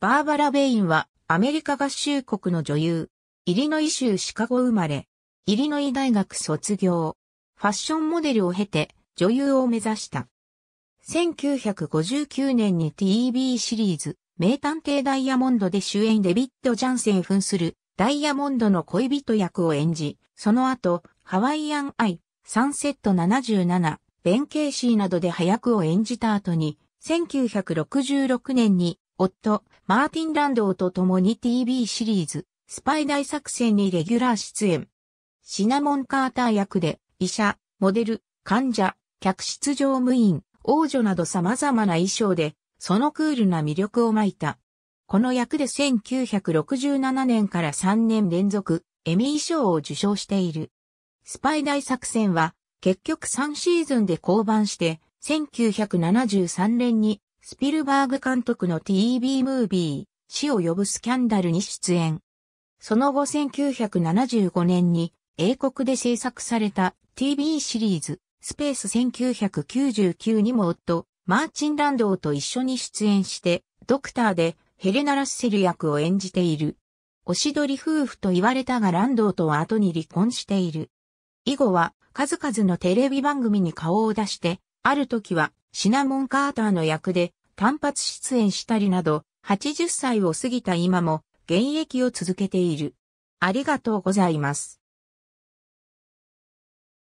バーバラ・ベインはアメリカ合衆国の女優。イリノイ州シカゴ生まれ。イリノイ大学卒業。ファッションモデルを経て女優を目指した。1959年に TV シリーズ名探偵ダイヤモンドで主演デビッド・ジャンセン扮するダイヤモンドの恋人役を演じ、その後、ハワイアン・アイ、サンセット77、ベン・ケーシーなどで早くを演じた後に、1966年に夫、マーティン・ランドーと共に TV シリーズ、スパイ大作戦にレギュラー出演。シナモン・カーター役で、医者、モデル、患者、客室乗務員、王女など様々な衣装で、そのクールな魅力を巻いた。この役で1967年から3年連続、エミー賞を受賞している。スパイ大作戦は、結局3シーズンで降板して、1973年にスピルバーグ監督の TV ムービー、死を呼ぶスキャンダルに出演。その後1975年に英国で制作された TV シリーズ、スペース1999にも夫、マーチンランドーと一緒に出演して、ドクターでヘレナ・ラッセル役を演じている。おしどり夫婦と言われたがランドーとは後に離婚している。以後は数々のテレビ番組に顔を出して、ある時はシナモン・カーターの役で単発出演したりなど、80歳を過ぎた今も現役を続けている。ありがとうございます。